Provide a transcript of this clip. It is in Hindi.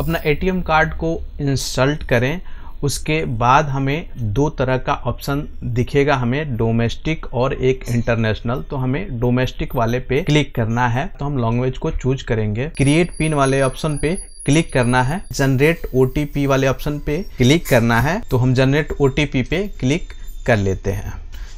अपना ए कार्ड को इंसल्ट करें उसके बाद हमें दो तरह का ऑप्शन दिखेगा हमें डोमेस्टिक और एक इंटरनेशनल तो हमें डोमेस्टिक वाले पे क्लिक करना है तो हम लैंग्वेज को चूज करेंगे क्रिएट पिन वाले ऑप्शन पे क्लिक करना है जनरेट ओ वाले ऑप्शन पे क्लिक करना है तो हम जनरेट ओ पे क्लिक कर लेते हैं